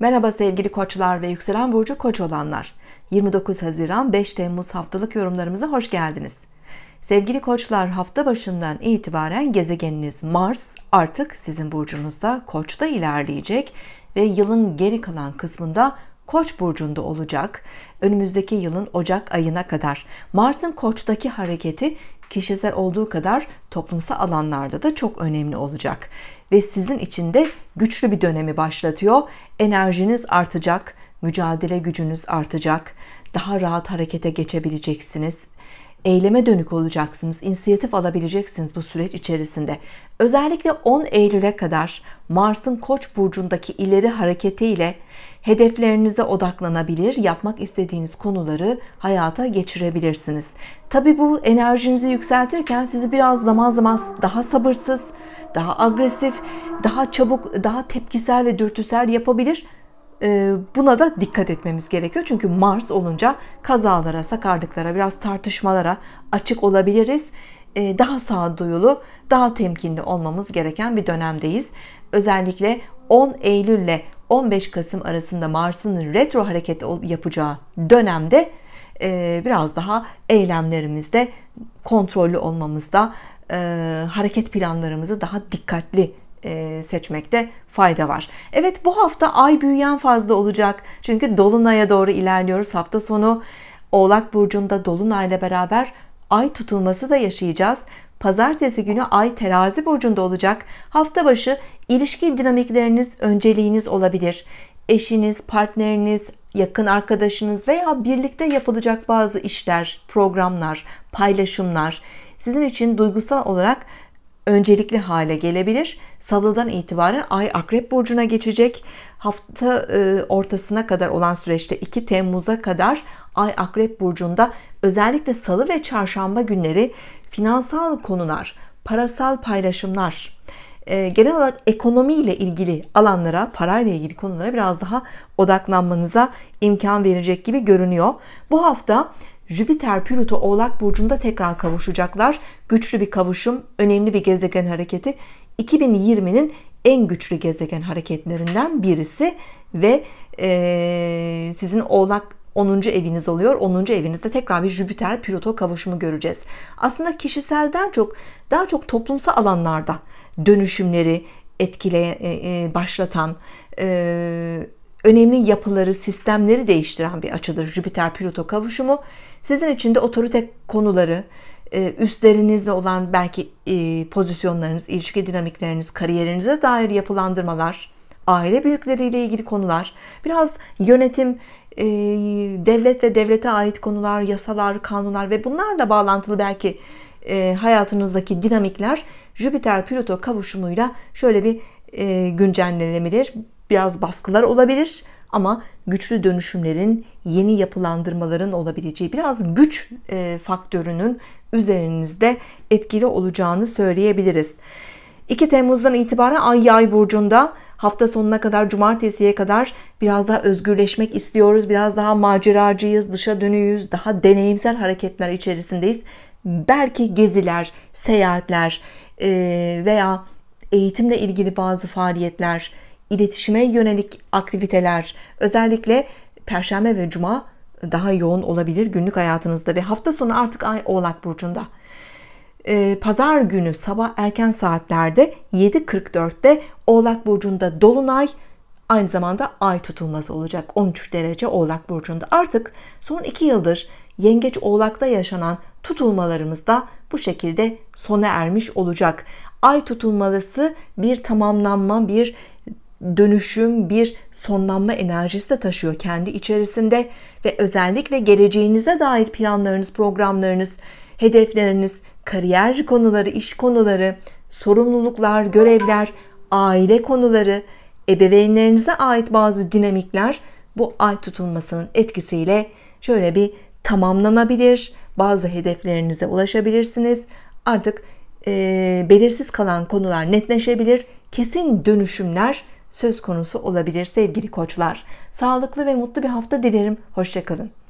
Merhaba sevgili koçlar ve yükselen burcu koç olanlar. 29 Haziran 5 Temmuz haftalık yorumlarımıza hoş geldiniz. Sevgili koçlar hafta başından itibaren gezegeniniz Mars artık sizin burcunuzda koçta ilerleyecek ve yılın geri kalan kısmında Koç burcunda olacak. Önümüzdeki yılın Ocak ayına kadar Mars'ın Koç'taki hareketi kişisel olduğu kadar toplumsal alanlarda da çok önemli olacak ve sizin için de güçlü bir dönemi başlatıyor. Enerjiniz artacak, mücadele gücünüz artacak. Daha rahat harekete geçebileceksiniz eyleme dönük olacaksınız, inisiyatif alabileceksiniz bu süreç içerisinde. Özellikle 10 Eylül'e kadar Mars'ın Koç burcundaki ileri hareketiyle Hedeflerinize odaklanabilir, yapmak istediğiniz konuları hayata geçirebilirsiniz. Tabi bu enerjinizi yükseltirken sizi biraz zaman zaman daha sabırsız, daha agresif, daha çabuk, daha tepkisel ve dürtüsel yapabilir. Ee, buna da dikkat etmemiz gerekiyor. Çünkü Mars olunca kazalara, sakarlıklara, biraz tartışmalara açık olabiliriz. Ee, daha sağduyulu, daha temkinli olmamız gereken bir dönemdeyiz. Özellikle 10 Eylül'le 15 Kasım arasında Mars'ın retro hareket yapacağı dönemde e, biraz daha eylemlerimizde kontrollü olmamızda e, hareket planlarımızı daha dikkatli e, seçmekte fayda var. Evet bu hafta ay büyüyen fazla olacak. Çünkü dolunaya doğru ilerliyoruz. Hafta sonu Oğlak burcunda dolunayla beraber ay tutulması da yaşayacağız. Pazartesi günü Ay terazi burcunda olacak. Hafta başı ilişki dinamikleriniz önceliğiniz olabilir. Eşiniz, partneriniz, yakın arkadaşınız veya birlikte yapılacak bazı işler, programlar, paylaşımlar sizin için duygusal olarak öncelikli hale gelebilir. Salıdan itibaren Ay Akrep Burcu'na geçecek. Hafta e, ortasına kadar olan süreçte 2 Temmuz'a kadar Ay Akrep Burcu'nda özellikle Salı ve Çarşamba günleri finansal konular, parasal paylaşımlar, e, genel olarak ekonomi ile ilgili alanlara, parayla ilgili konulara biraz daha odaklanmanıza imkan verecek gibi görünüyor. Bu hafta Jüpiter Plüto Oğlak burcunda tekrar kavuşacaklar. Güçlü bir kavuşum, önemli bir gezegen hareketi. 2020'nin en güçlü gezegen hareketlerinden birisi ve e, sizin Oğlak 10. eviniz oluyor. 10. evinizde tekrar bir Jüpiter Plüto kavuşumu göreceğiz. Aslında kişiselden çok daha çok toplumsal alanlarda dönüşümleri etkile e, e, başlatan e, önemli yapıları, sistemleri değiştiren bir açıdır Jüpiter-Plüto kavuşumu. Sizin için de otorite konuları, e, üstlerinizle olan belki e, pozisyonlarınız, ilişki dinamikleriniz, kariyerinize dair yapılandırmalar, aile büyükleriyle ilgili konular, biraz yönetim, e, devlet ve devlete ait konular, yasalar, kanunlar ve bunlarla bağlantılı belki hayatınızdaki dinamikler Jüpiter-Plüto kavuşumuyla şöyle bir güncellenebilir. Biraz baskılar olabilir ama güçlü dönüşümlerin, yeni yapılandırmaların olabileceği biraz güç e, faktörünün üzerinizde etkili olacağını söyleyebiliriz. 2 Temmuz'dan itibaren Ay Yay burcunda hafta sonuna kadar cumartesiye kadar biraz daha özgürleşmek istiyoruz. Biraz daha maceracıyız, dışa dönüyüz, daha deneyimsel hareketler içerisindeyiz. Belki geziler, seyahatler e, veya eğitimle ilgili bazı faaliyetler, iletişime yönelik aktiviteler özellikle perşembe ve cuma daha yoğun olabilir günlük hayatınızda ve hafta sonu artık ay oğlak burcunda. Ee, pazar günü sabah erken saatlerde 7.44'te Oğlak Burcu'nda Dolunay aynı zamanda ay tutulması olacak 13 derece Oğlak Burcu'nda. Artık son 2 yıldır Yengeç Oğlak'ta yaşanan tutulmalarımız da bu şekilde sona ermiş olacak. Ay tutulması bir tamamlanma, bir dönüşüm, bir sonlanma enerjisi de taşıyor kendi içerisinde ve özellikle geleceğinize dair planlarınız, programlarınız, hedefleriniz, kariyer konuları, iş konuları, sorumluluklar, görevler, aile konuları, ebeveynlerinize ait bazı dinamikler bu ay tutulmasının etkisiyle şöyle bir tamamlanabilir. Bazı hedeflerinize ulaşabilirsiniz. Artık e, belirsiz kalan konular netleşebilir. Kesin dönüşümler söz konusu olabilir sevgili koçlar. Sağlıklı ve mutlu bir hafta dilerim. Hoşçakalın.